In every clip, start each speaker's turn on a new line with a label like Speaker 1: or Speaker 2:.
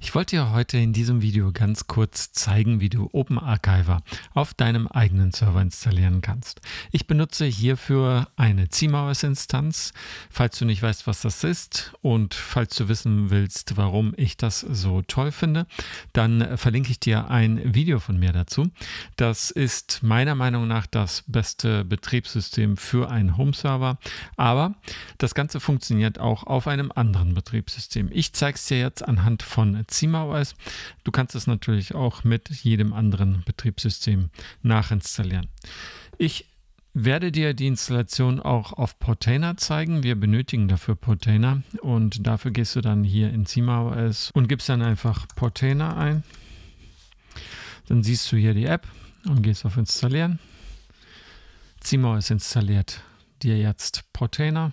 Speaker 1: Ich wollte dir heute in diesem Video ganz kurz zeigen, wie du Open Archiver auf deinem eigenen Server installieren kannst. Ich benutze hierfür eine CMOS Instanz. Falls du nicht weißt, was das ist und falls du wissen willst, warum ich das so toll finde, dann verlinke ich dir ein Video von mir dazu. Das ist meiner Meinung nach das beste Betriebssystem für einen Home Server, aber das Ganze funktioniert auch auf einem anderen Betriebssystem. Ich zeige es dir jetzt anhand von Zimmer OS. Du kannst es natürlich auch mit jedem anderen Betriebssystem nachinstallieren. Ich werde dir die Installation auch auf Portainer zeigen. Wir benötigen dafür Portainer und dafür gehst du dann hier in CimaOS und gibst dann einfach Portainer ein. Dann siehst du hier die App und gehst auf Installieren. CimaOS installiert dir jetzt Portainer.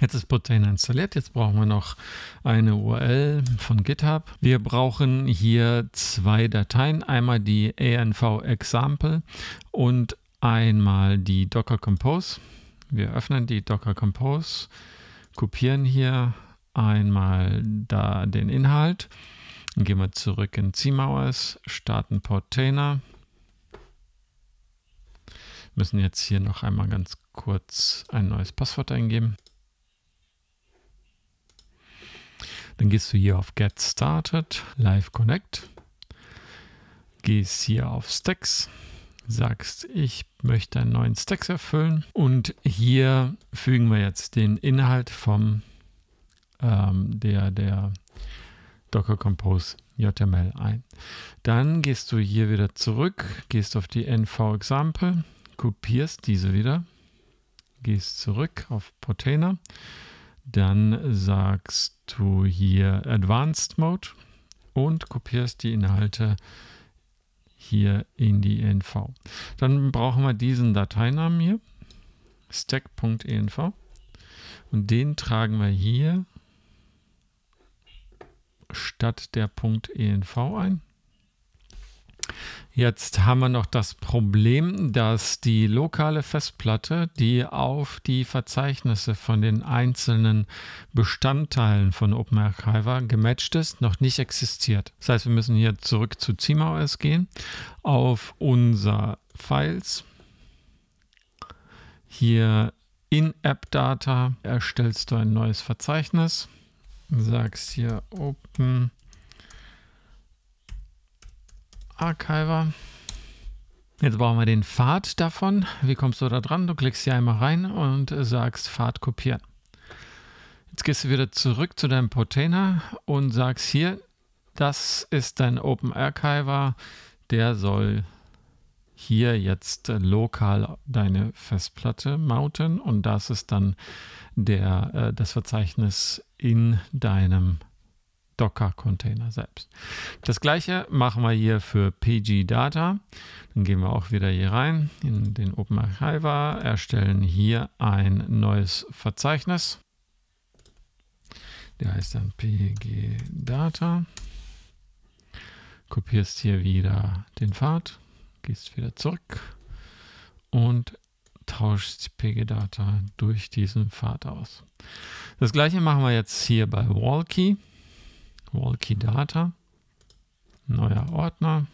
Speaker 1: Jetzt ist Protein installiert. Jetzt brauchen wir noch eine URL von GitHub. Wir brauchen hier zwei Dateien. Einmal die anv example und einmal die Docker Compose. Wir öffnen die Docker Compose, kopieren hier einmal da den Inhalt. Dann gehen wir zurück in CMOS, starten Portainer. Müssen jetzt hier noch einmal ganz kurz ein neues Passwort eingeben. Dann gehst du hier auf Get Started, Live Connect, gehst hier auf Stacks, sagst, ich möchte einen neuen Stacks erfüllen und hier fügen wir jetzt den Inhalt vom ähm, der, der Docker Compose JML ein. Dann gehst du hier wieder zurück, gehst auf die NV Example, kopierst diese wieder, gehst zurück auf Portainer, dann sagst du hier Advanced Mode und kopierst die Inhalte hier in die env. Dann brauchen wir diesen Dateinamen hier, stack.env. Und den tragen wir hier statt der .env ein. Jetzt haben wir noch das Problem, dass die lokale Festplatte, die auf die Verzeichnisse von den einzelnen Bestandteilen von OpenArchiver gematcht ist, noch nicht existiert. Das heißt, wir müssen hier zurück zu CMOS gehen, auf unser Files, hier in App-Data erstellst du ein neues Verzeichnis, sagst hier Open Archiver. Jetzt brauchen wir den Pfad davon. Wie kommst du da dran? Du klickst hier einmal rein und sagst Pfad kopieren. Jetzt gehst du wieder zurück zu deinem Portainer und sagst hier, das ist dein Open Archiver. Der soll hier jetzt lokal deine Festplatte mounten und das ist dann der, äh, das Verzeichnis in deinem Docker-Container selbst. Das gleiche machen wir hier für pg-data. Dann gehen wir auch wieder hier rein in den Open Archiver, erstellen hier ein neues Verzeichnis. Der heißt dann pg-data. Kopierst hier wieder den Pfad, gehst wieder zurück und tauscht pg-data durch diesen Pfad aus. Das gleiche machen wir jetzt hier bei WallKey. Walkie Data, neuer Ordner,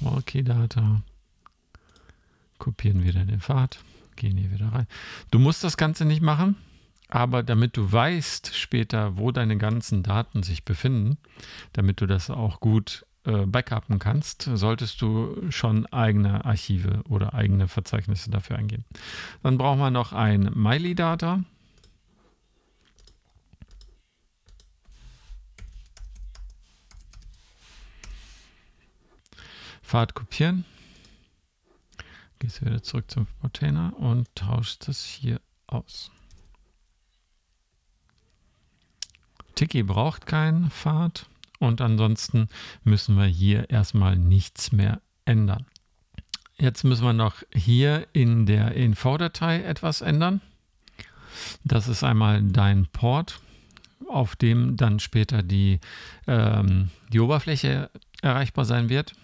Speaker 1: Walkie Data, kopieren wieder den Pfad, gehen hier wieder rein. Du musst das Ganze nicht machen, aber damit du weißt später, wo deine ganzen Daten sich befinden, damit du das auch gut äh, backuppen kannst, solltest du schon eigene Archive oder eigene Verzeichnisse dafür eingeben. Dann brauchen wir noch ein Miley-Data. Pfad kopieren. Gehst wieder zurück zum Container und tauscht das hier aus. Tiki braucht keinen Pfad und ansonsten müssen wir hier erstmal nichts mehr ändern. Jetzt müssen wir noch hier in der Info-Datei etwas ändern. Das ist einmal dein Port, auf dem dann später die, ähm, die Oberfläche erreichbar sein wird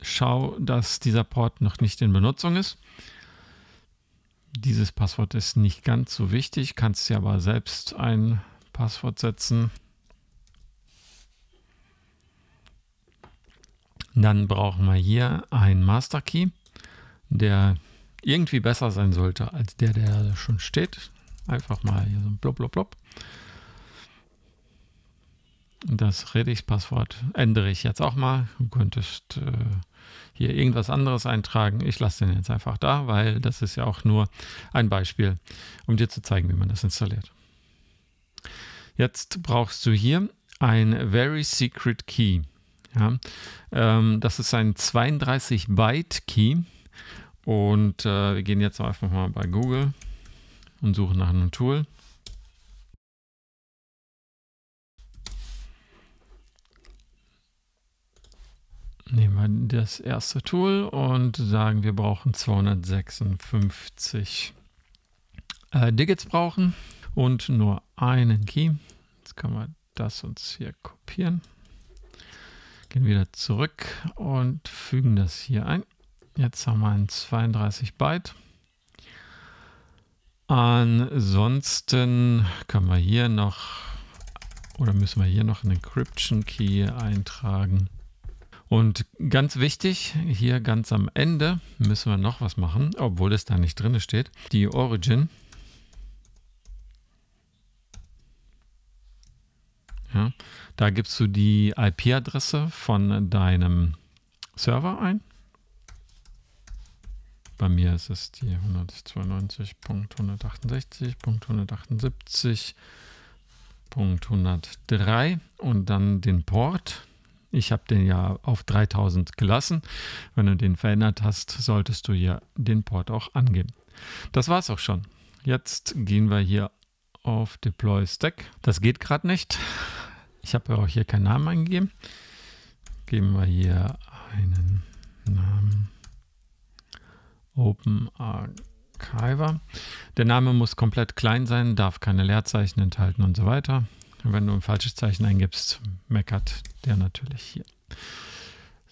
Speaker 1: schau, dass dieser Port noch nicht in Benutzung ist. Dieses Passwort ist nicht ganz so wichtig, kannst dir aber selbst ein Passwort setzen. Dann brauchen wir hier einen Master Key, der irgendwie besser sein sollte als der, der schon steht. Einfach mal hier so ein blub blub blub. Das Redix-Passwort ändere ich jetzt auch mal. Du könntest äh, hier irgendwas anderes eintragen. Ich lasse den jetzt einfach da, weil das ist ja auch nur ein Beispiel, um dir zu zeigen, wie man das installiert. Jetzt brauchst du hier ein Very Secret Key. Ja, ähm, das ist ein 32 Byte Key und äh, wir gehen jetzt einfach mal bei Google und suchen nach einem Tool. nehmen wir das erste Tool und sagen, wir brauchen 256 äh, Digits brauchen und nur einen Key. Jetzt können wir das uns hier kopieren. Gehen wieder zurück und fügen das hier ein. Jetzt haben wir ein 32 Byte. Ansonsten können wir hier noch oder müssen wir hier noch einen Encryption Key eintragen. Und ganz wichtig, hier ganz am Ende müssen wir noch was machen, obwohl es da nicht drin steht. Die Origin. Ja, da gibst du die IP-Adresse von deinem Server ein. Bei mir ist es die 192.168.178.103 und dann den Port ich habe den ja auf 3000 gelassen. Wenn du den verändert hast, solltest du hier den Port auch angeben. Das war's auch schon. Jetzt gehen wir hier auf Deploy Stack. Das geht gerade nicht. Ich habe ja auch hier keinen Namen eingegeben. Geben wir hier einen Namen Open Archiver. Der Name muss komplett klein sein, darf keine Leerzeichen enthalten und so weiter wenn du ein falsches Zeichen eingibst, meckert der natürlich hier.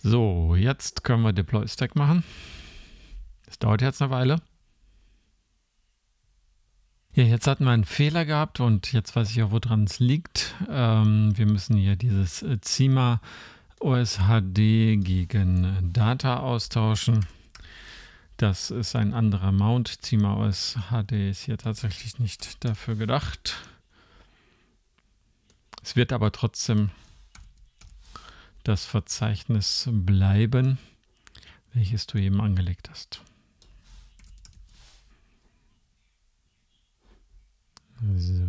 Speaker 1: So, jetzt können wir Deploy Stack machen. Das dauert jetzt eine Weile. Ja, jetzt hatten wir einen Fehler gehabt und jetzt weiß ich auch, woran es liegt. Ähm, wir müssen hier dieses Zima OSHD gegen Data austauschen. Das ist ein anderer Mount. Zima OSHD ist hier tatsächlich nicht dafür gedacht. Es wird aber trotzdem das Verzeichnis bleiben, welches du eben angelegt hast. So.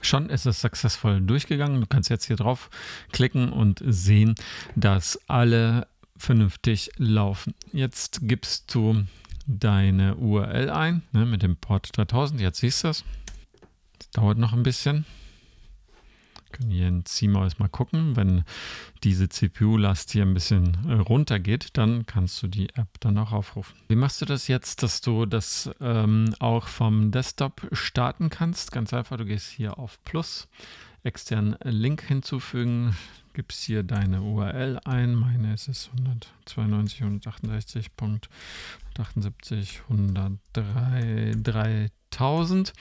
Speaker 1: Schon ist es successvoll durchgegangen. Du kannst jetzt hier drauf klicken und sehen, dass alle vernünftig laufen. Jetzt gibst du deine URL ein ne, mit dem Port 3000. Jetzt siehst du es dauert noch ein bisschen. Wir können hier in CMOS mal gucken. Wenn diese CPU-Last hier ein bisschen äh, runter geht, dann kannst du die App dann auch aufrufen. Wie machst du das jetzt, dass du das ähm, auch vom Desktop starten kannst? Ganz einfach, du gehst hier auf Plus, externen Link hinzufügen, gibst hier deine URL ein. Meine ist es 192, 1000.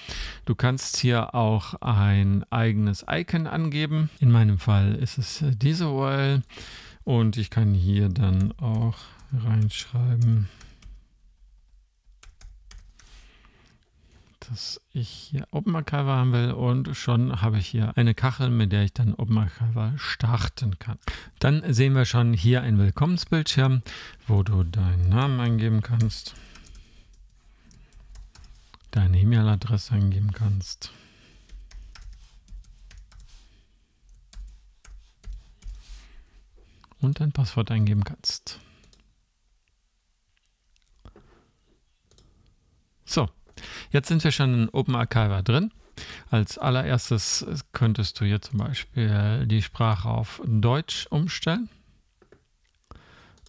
Speaker 1: Du kannst hier auch ein eigenes Icon angeben. In meinem Fall ist es äh, diese URL und ich kann hier dann auch reinschreiben, dass ich hier OpenArchive haben will und schon habe ich hier eine Kachel, mit der ich dann OpenArchive starten kann. Dann sehen wir schon hier ein Willkommensbildschirm, wo du deinen Namen eingeben kannst deine E-Mail-Adresse eingeben kannst. Und dein Passwort eingeben kannst. So, jetzt sind wir schon in Open Archiver drin. Als allererstes könntest du hier zum Beispiel die Sprache auf Deutsch umstellen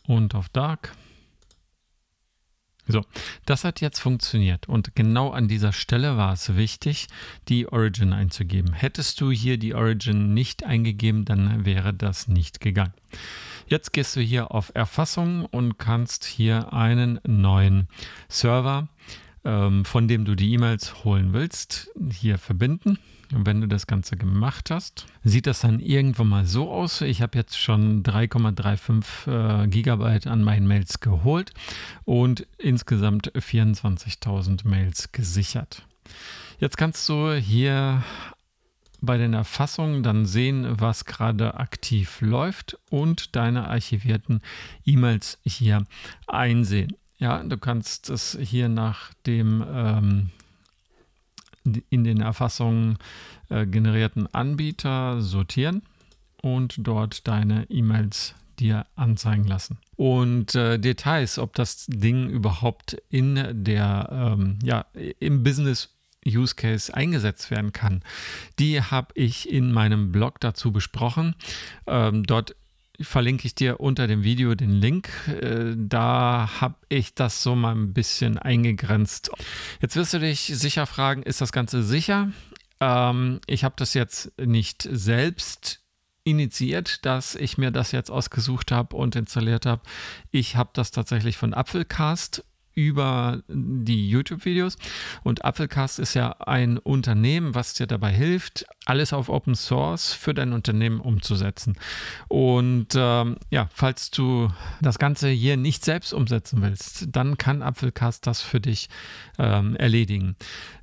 Speaker 1: und auf Dark. So, das hat jetzt funktioniert und genau an dieser Stelle war es wichtig, die Origin einzugeben. Hättest du hier die Origin nicht eingegeben, dann wäre das nicht gegangen. Jetzt gehst du hier auf Erfassung und kannst hier einen neuen Server ähm, von dem du die E-Mails holen willst, hier verbinden. Und wenn du das Ganze gemacht hast, sieht das dann irgendwann mal so aus. Ich habe jetzt schon 3,35 äh, Gigabyte an meinen Mails geholt und insgesamt 24.000 Mails gesichert. Jetzt kannst du hier bei den Erfassungen dann sehen, was gerade aktiv läuft und deine archivierten E-Mails hier einsehen. Ja, du kannst es hier nach dem ähm, in den Erfassungen äh, generierten Anbieter sortieren und dort deine E-Mails dir anzeigen lassen. Und äh, Details, ob das Ding überhaupt in der, ähm, ja, im Business Use Case eingesetzt werden kann. Die habe ich in meinem Blog dazu besprochen. Ähm, dort verlinke ich dir unter dem Video den Link. Äh, da habe ich das so mal ein bisschen eingegrenzt. Jetzt wirst du dich sicher fragen, ist das Ganze sicher? Ähm, ich habe das jetzt nicht selbst initiiert, dass ich mir das jetzt ausgesucht habe und installiert habe. Ich habe das tatsächlich von Apfelcast über die YouTube-Videos. Und Apfelcast ist ja ein Unternehmen, was dir dabei hilft, alles auf Open Source für dein Unternehmen umzusetzen. Und ähm, ja, falls du das Ganze hier nicht selbst umsetzen willst, dann kann Apfelcast das für dich ähm, erledigen.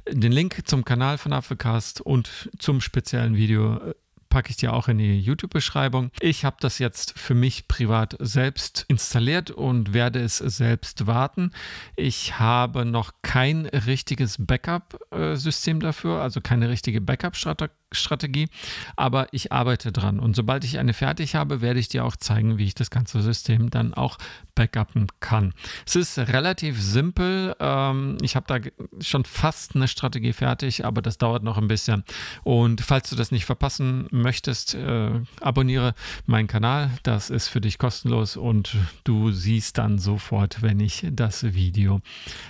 Speaker 1: Den Link zum Kanal von Apfelcast und zum speziellen Video äh, packe ich dir auch in die YouTube-Beschreibung. Ich habe das jetzt für mich privat selbst installiert und werde es selbst warten. Ich habe noch kein richtiges Backup-System äh, dafür, also keine richtige Backup-Strategie. Strategie, aber ich arbeite dran. Und sobald ich eine fertig habe, werde ich dir auch zeigen, wie ich das ganze System dann auch backuppen kann. Es ist relativ simpel. Ähm, ich habe da schon fast eine Strategie fertig, aber das dauert noch ein bisschen. Und falls du das nicht verpassen möchtest, äh, abonniere meinen Kanal. Das ist für dich kostenlos und du siehst dann sofort, wenn ich das Video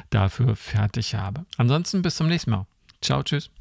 Speaker 1: dafür fertig habe. Ansonsten bis zum nächsten Mal. Ciao, tschüss.